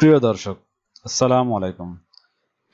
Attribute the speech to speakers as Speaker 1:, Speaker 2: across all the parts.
Speaker 1: প্রিয় দর্শক আসসালামু আলাইকুম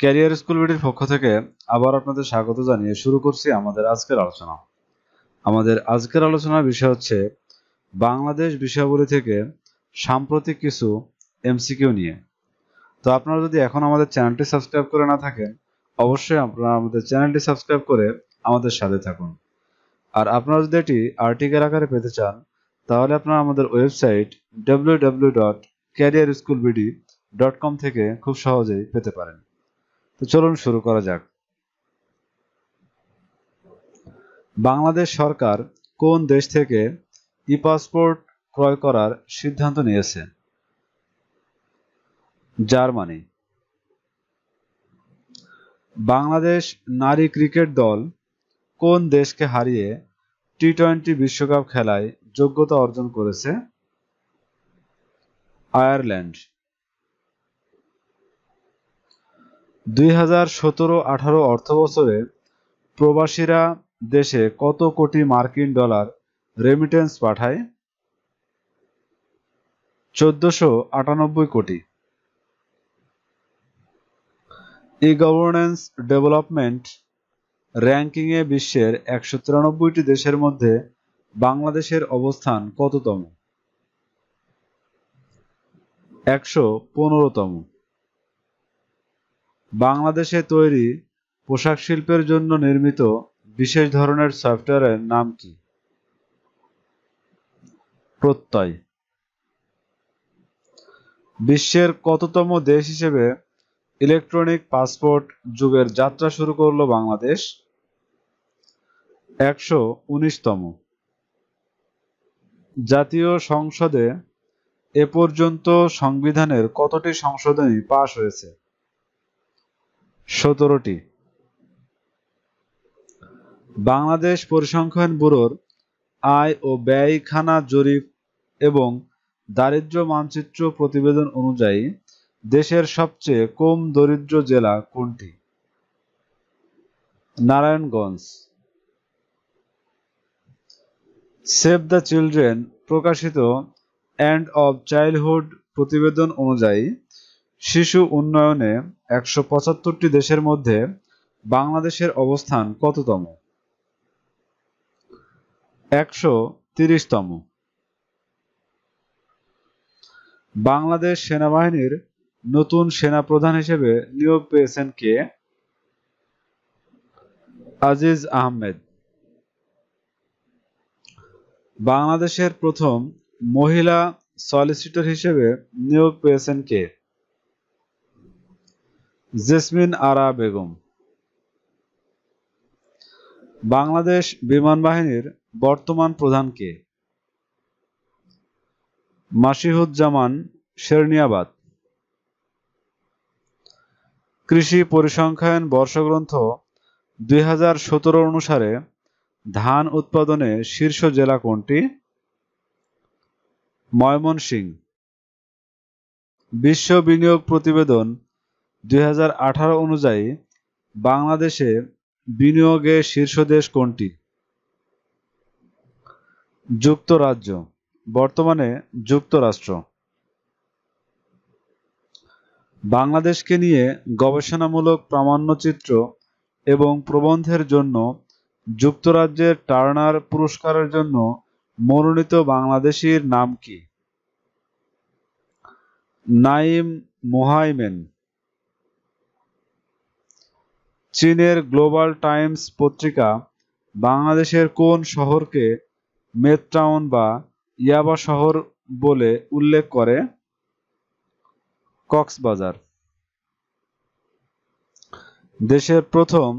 Speaker 1: ক্যারিয়ার স্কুল বিডির পক্ষ থেকে আবার আপনাদের স্বাগত জানিয়ে শুরু করছি আমাদের আজকের আলোচনা আমাদের আজকের আলোচনার বিষয় হচ্ছে বাংলাদেশ বিষয়াবলী থেকে সাম্প্রতিক কিছু এমসিকিউ নিয়ে তো আপনারা যদি এখন আমাদের চ্যানেলটি সাবস্ক্রাইব করে না থাকেন অবশ্যই আপনারা আমাদের চ্যানেলটি সাবস্ক্রাইব করে আমাদের সাথে থাকুন আর আপনারা যদি এটি আর্টিকেল আকারে পেতে চান তাহলে আপনারা আমাদের website W W dot career school BD dot com থেকে খুব সহজেই পেতে পারেন তো চলুন শুরু করা যাক বাংলাদেশ সরকার কোন দেশ থেকে ই পাসপোর্ট ক্রয় করার সিদ্ধান্ত নিয়েছে জার্মানি বাংলাদেশ নারী ক্রিকেট দল কোন দেশকে হারিয়ে টি টোয়েন্টি বিশ্বকাপ খেলায় যোগ্যতা অর্জন করেছে আয়ারল্যান্ড দুই হাজার সতেরো আঠারো অর্থবছরে প্রবাসীরা দেশে কত কোটি মার্কিন ডলার রেমিটেন্স পাঠায় চোদ্দশো আটানব্বই কোটি ই গভর্নেন্স ডেভেলপমেন্ট র্যাঙ্কিংয়ে বিশ্বের একশো তিরানব্বইটি দেশের মধ্যে বাংলাদেশের অবস্থান কততম একশো পনেরোতম বাংলাদেশে তৈরি পোশাক শিল্পের জন্য নির্মিত বিশেষ ধরনের সফটওয়্যারের নাম কি প্রত্যয় বিশ্বের কততম দেশ হিসেবে ইলেকট্রনিক পাসপোর্ট যুগের যাত্রা শুরু করল বাংলাদেশ একশো উনিশতম জাতীয় সংসদে এ পর্যন্ত সংবিধানের কতটি সংশোধনী পাশ হয়েছে সতেরোটি বাংলাদেশ পরিসংখ্যান ব্যুরোর আয় ও ব্যয় খানা জরিপ এবং দারিদ্র মানচিত্র প্রতিবেদন অনুযায়ী দেশের সবচেয়ে কম দরিদ্র জেলা কোনটি নারায়ণগঞ্জ সেভ দ্য চিলড্রেন প্রকাশিত এন্ড অব চাইল্ডহুড প্রতিবেদন অনুযায়ী শিশু উন্নয়নে একশো পঁচাত্তরটি দেশের মধ্যে বাংলাদেশের অবস্থান কততম একশো তিরিশতম বাংলাদেশ সেনাবাহিনীর নতুন সেনাপ্রধান হিসেবে নিয়োগ পেয়েছেন কে আজিজ আহমেদ বাংলাদেশের প্রথম মহিলা সলিসিটর হিসেবে নিয়োগ পেয়েছেন কে জেসমিন আরা বেগম বাংলাদেশ বিমান বাহিনীর বর্তমান প্রধান কে মাসিহুজ্জামান শেরনিয়াবাদ কৃষি পরিসংখ্যান বর্ষগ্রন্থ দুই অনুসারে ধান উৎপাদনে শীর্ষ জেলা কোনটি ময়মনসিংহ বিশ্ব বিনিয়োগ প্রতিবেদন দুই অনুযায়ী বাংলাদেশে বিনিয়োগের শীর্ষ দেশ কোনটি যুক্তরাজ্য বর্তমানে যুক্তরাষ্ট্র বাংলাদেশকে নিয়ে গবেষণামূলক প্রামাণ্যচিত্র এবং প্রবন্ধের জন্য যুক্তরাজ্যের টার্নার পুরস্কারের জন্য মনোনীত বাংলাদেশির নাম কি নাইম মোহাইমেন চীনের গ্লোবাল টাইমস পত্রিকা বাংলাদেশের কোন শহরকে মেদটাউন বা ইয়াবা শহর বলে উল্লেখ করে কক্সবাজার দেশের প্রথম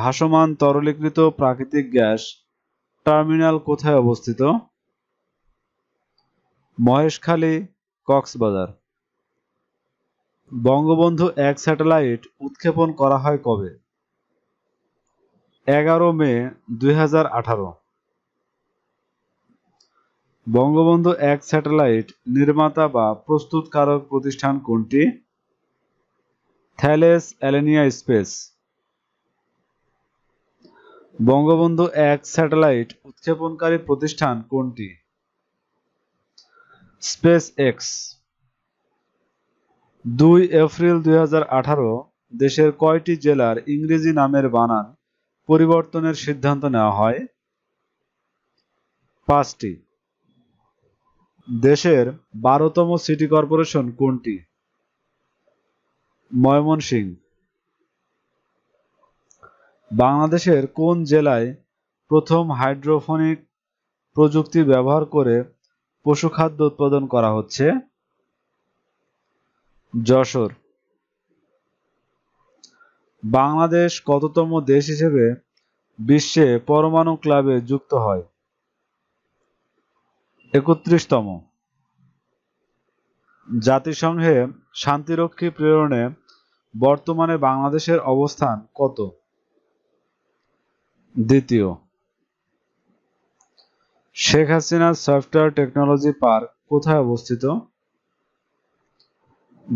Speaker 1: ভাসমান তরলীকৃত প্রাকৃতিক গ্যাস টার্মিনাল কোথায় অবস্থিত মহেশখালী কক্সবাজার বঙ্গবন্ধু এক স্যাটেলাইট উৎক্ষেপণ করা হয় কবে এগারো মে দুই বঙ্গবন্ধু এক স্যাটেলাইট নির্মাতা বা প্রস্তুতকারক প্রতিষ্ঠান কোনটি থ্যালেস অ্যালেনিয়া স্পেস বঙ্গবন্ধু এক স্যাটেলাইট উৎক্ষেপণকারী প্রতিষ্ঠান কোনটি স্পেস এক্স দুই এপ্রিল দুই দেশের কয়টি জেলার ইংরেজি নামের বানান পরিবর্তনের সিদ্ধান্ত নেওয়া হয় পাঁচটি দেশের বারোতম সিটি কর্পোরেশন কোনটি ময়মনসিং বাংলাদেশের কোন জেলায় প্রথম হাইড্রোফোনিক প্রযুক্তি ব্যবহার করে পশুখাদ্য উৎপাদন করা হচ্ছে যশোর বাংলাদেশ কততম দেশ হিসেবে বিশ্বে পরমাণু ক্লাবে যুক্ত হয় একত্রিশতম জাতিসংঘে শান্তিরক্ষী প্রেরণে বর্তমানে বাংলাদেশের অবস্থান কত দ্বিতীয় Sheikh Hasina software technology park কোথায় অবস্থিত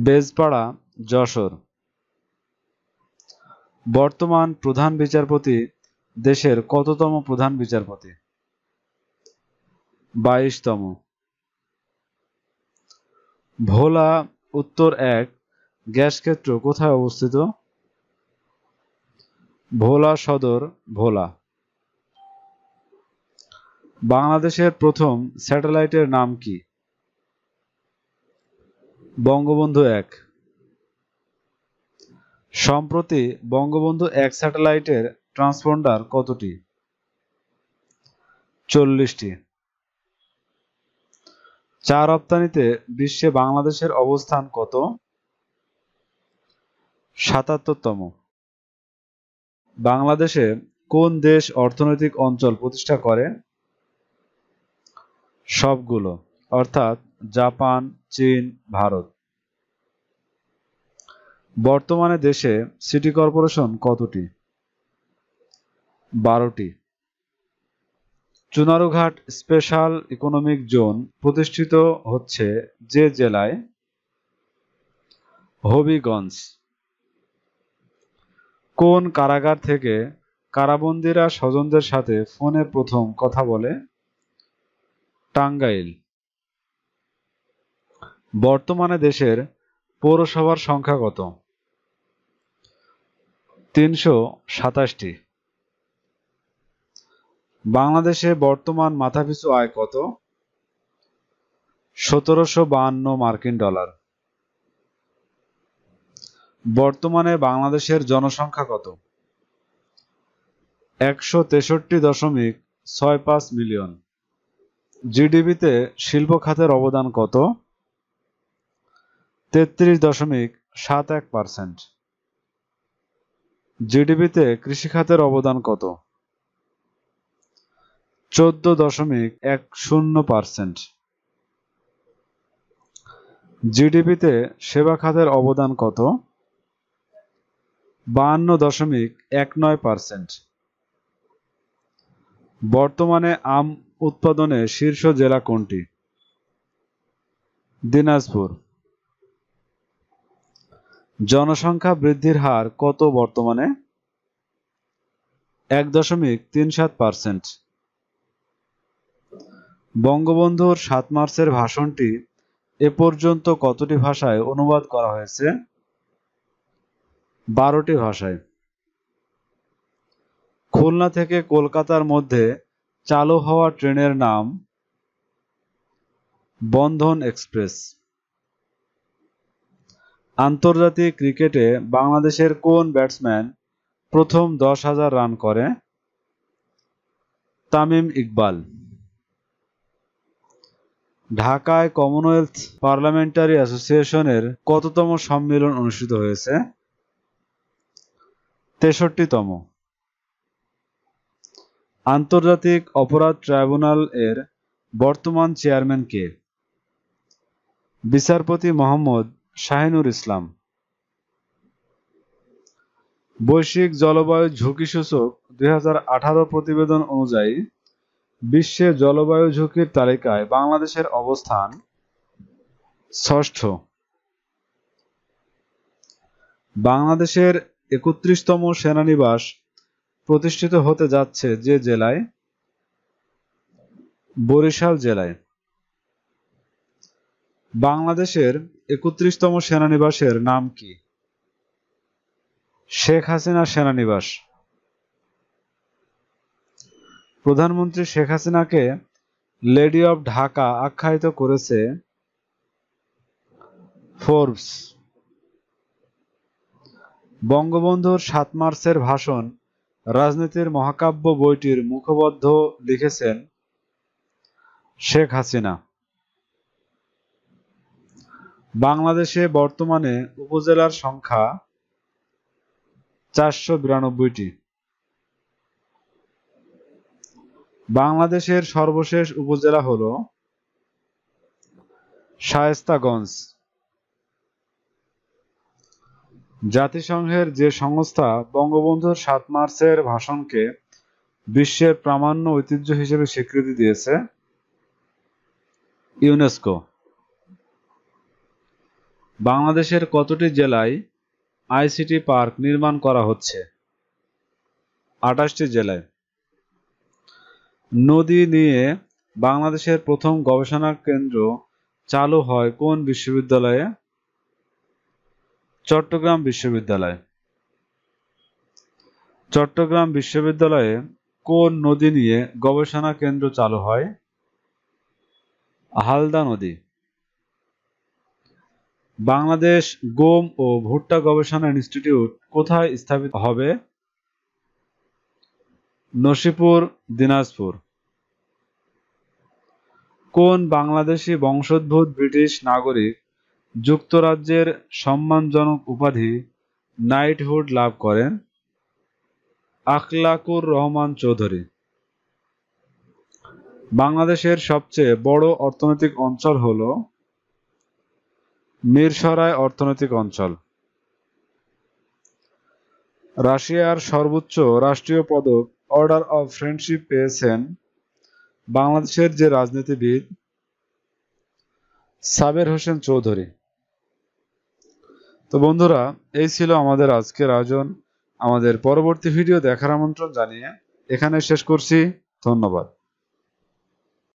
Speaker 1: বেজপাড়া যশোর বর্তমান প্রধান বিচারপতি দেশের কততম প্রধান বিচারপতি বাইশতম ভোলা উত্তর এক গ্যাস ক্ষেত্র কোথায় অবস্থিত ভোলা সদর ভোলা বাংলাদেশের প্রথম স্যাটেলাইটের নাম কি বঙ্গবন্ধু এক সম্প্রতি বঙ্গবন্ধু এক স্যাটেলাইটের ট্রান্সপন্ডার কতটি চল্লিশটি চা রপ্তানিতে বিশ্বে বাংলাদেশের অবস্থান কত সাতাত্তরতম বাংলাদেশে কোন দেশ অর্থনৈতিক অঞ্চল প্রতিষ্ঠা করে সবগুলো অর্থাৎ জাপান চীন ভারত বর্তমানে দেশে সিটি কর্পোরেশন কতটি বারোটি চুনারুঘাট স্পেশাল ইকোনমিক জোন প্রতিষ্ঠিত হচ্ছে যে জেলায় হবিগঞ্জ কোন কারাগার থেকে কারাবন্দিরা স্বজনদের সাথে ফোনে প্রথম কথা বলে টাঙ্গাইল বর্তমানে দেশের পৌরসভার সংখ্যা কত তিনশো সাতাশটি বাংলাদেশে বর্তমান মাথাপিছু আয় কত সতেরোশো বাহান্ন মার্কিন ডলার বর্তমানে বাংলাদেশের জনসংখ্যা কত একশো তেষট্টি দশমিক ছয় পাঁচ মিলিয়ন জিডিপিতে শিল্প খাতের অবদান কত তেত্রিশ দশমিক সাত এক পার্সেন্ট জিডিপিতে কৃষিখাতের অবদান কত চোদ্দ দশমিক এক শূন্য পার্সেন্ট জিডিপিতে সেবা খাতের অবদান কত বাহান্ন দশমিক এক নয় পার্সেন্ট বর্তমানে আম উৎপাদনে শীর্ষ জেলা কোনটি দিনাজপুর জনসংখ্যা বৃদ্ধির হার কত বর্তমানে এক দশমিক তিন সাত পার্সেন্ট বঙ্গবন্ধুর সাত মার্চের ভাষণটি এ পর্যন্ত কতটি ভাষায় অনুবাদ করা হয়েছে বারোটি ভাষায় খুলনা থেকে কলকাতার মধ্যে চালু হওয়া ট্রেনের নাম বন্ধন এক্সপ্রেস আন্তর্জাতিক ক্রিকেটে বাংলাদেশের কোন ব্যাটসম্যান প্রথম দশ হাজার রান করে তামিম ইকবাল ঢাকায় কমনওয়েলথ পার্লামেন্টারি অ্যাসোসিয়েশনের কততম সম্মেলন অনুষ্ঠিত হয়েছে তেষট্টিতম আন্তর্জাতিক অপরাধ ট্রাইব্যুনাল এর বর্তমান চেয়ারম্যান কে বিচারপতি মোহাম্মদ শাহিনুর ইসলাম বৈশ্বিক জলবায়ু ঝুঁকি সূচক দুই প্রতিবেদন অনুযায়ী বিশ্বে জলবায়ু ঝুঁকির তালিকায় বাংলাদেশের অবস্থান ষষ্ঠ বাংলাদেশের একত্রিশতম সেনানিবাস প্রতিষ্ঠিত হতে যাচ্ছে যে জেলায় বরিশাল জেলায় বাংলাদেশের একত্রিশতম সেনানিবাসের নাম কি শেখ হাসিনা সেনানিবাস প্রধানমন্ত্রী শেখ হাসিনাকে লেডি অব ঢাকা আখ্যায়িত করেছে ফোর্বস বঙ্গবন্ধুর সাত মার্চের ভাষণ রাজনীতির মহাকাব্য বইটির মুখবদ্ধ লিখেছেন শেখ হাসিনা বাংলাদেশে বর্তমানে উপজেলার সংখ্যা চারশো বিরানব্বইটি বাংলাদেশের সর্বশেষ উপজেলা হল শায়েস্তাগঞ্জ জাতিসংঘের যে সংস্থা বঙ্গবন্ধুর সাত মার্চের ভাষণকে বিশ্বের প্রামাণ্য ঐতিহ্য হিসেবে স্বীকৃতি দিয়েছে ইউনেস্কো বাংলাদেশের কতটি জেলায় আইসিটি পার্ক নির্মাণ করা হচ্ছে আঠাশটি জেলায় নদী নিয়ে বাংলাদেশের প্রথম গবেষণা কেন্দ্র চালু হয় কোন বিশ্ববিদ্যালয়ে চট্টগ্রাম বিশ্ববিদ্যালয় চট্টগ্রাম বিশ্ববিদ্যালয়ে কোন নদী নিয়ে গবেষণা কেন্দ্র চালু হয় হালদা নদী বাংলাদেশ গোম ও ভুট্টা গবেষণা ইনস্টিটিউট কোথায় স্থাপিত হবে নসিপুর দিনাজপুর কোন বাংলাদেশি বংশোদ্ভূত ব্রিটিশ নাগরিক যুক্তরাজ্যের সম্মানজনক উপাধি নাইটহুড লাভ করেন আখলাকুর রহমান চৌধুরী বাংলাদেশের সবচেয়ে বড় অর্থনৈতিক অঞ্চল হলো মিরসরাই অর্থনৈতিক অঞ্চল রাশিয়ার সর্বোচ্চ রাষ্ট্রীয় পদক অর্ডার অব ফ্রেন্ডশিপ পেয়েছেন বাংলাদেশের যে রাজনীতিবিদ সাবের হোসেন চৌধুরী তো বন্ধুরা এই ছিল আমাদের আজকের আয়োজন আমাদের পরবর্তী ভিডিও দেখার আমন্ত্রণ জানিয়ে এখানে শেষ করছি ধন্যবাদ